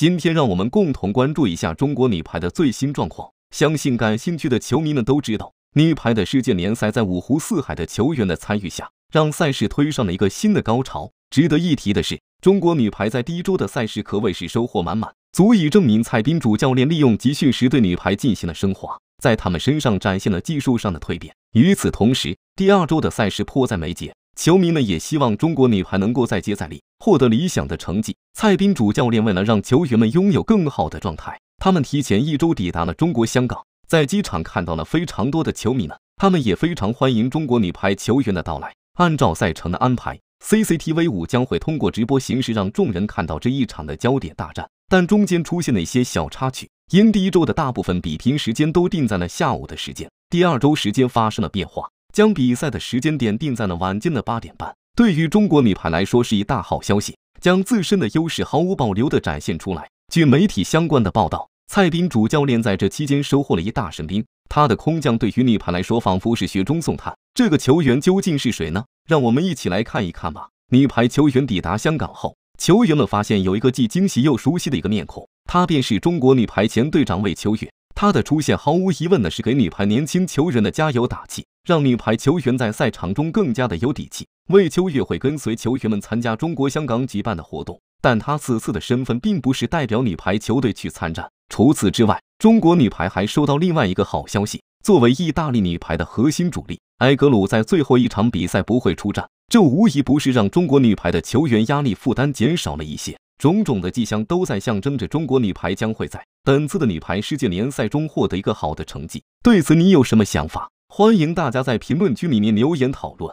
今天，让我们共同关注一下中国女排的最新状况。相信感兴趣的球迷们都知道，女排的世界联赛在五湖四海的球员的参与下，让赛事推上了一个新的高潮。值得一提的是，中国女排在第一周的赛事可谓是收获满满，足以证明蔡斌主教练利用集训时对女排进行了升华，在他们身上展现了技术上的蜕变。与此同时，第二周的赛事迫在眉睫，球迷们也希望中国女排能够再接再厉。获得理想的成绩，蔡斌主教练为了让球员们拥有更好的状态，他们提前一周抵达了中国香港。在机场看到了非常多的球迷们，他们也非常欢迎中国女排球员的到来。按照赛程的安排，CCTV 五将会通过直播形式让众人看到这一场的焦点大战。但中间出现了一些小插曲，因第一周的大部分比拼时间都定在了下午的时间，第二周时间发生了变化，将比赛的时间点定在了晚间的八点半。对于中国女排来说是一大好消息，将自身的优势毫无保留的展现出来。据媒体相关的报道，蔡斌主教练在这期间收获了一大神兵，他的空降对于女排来说仿佛是雪中送炭。这个球员究竟是谁呢？让我们一起来看一看吧。女排球员抵达香港后，球员们发现有一个既惊喜又熟悉的一个面孔，他便是中国女排前队长魏秋月。他的出现毫无疑问的是给女排年轻球员的加油打气，让女排球员在赛场中更加的有底气。魏秋月会跟随球员们参加中国香港举办的活动，但她此次的身份并不是代表女排球队去参战。除此之外，中国女排还收到另外一个好消息：作为意大利女排的核心主力，埃格鲁在最后一场比赛不会出战，这无疑不是让中国女排的球员压力负担减少了一些。种种的迹象都在象征着中国女排将会在本次的女排世界联赛中获得一个好的成绩。对此，你有什么想法？欢迎大家在评论区里面留言讨论。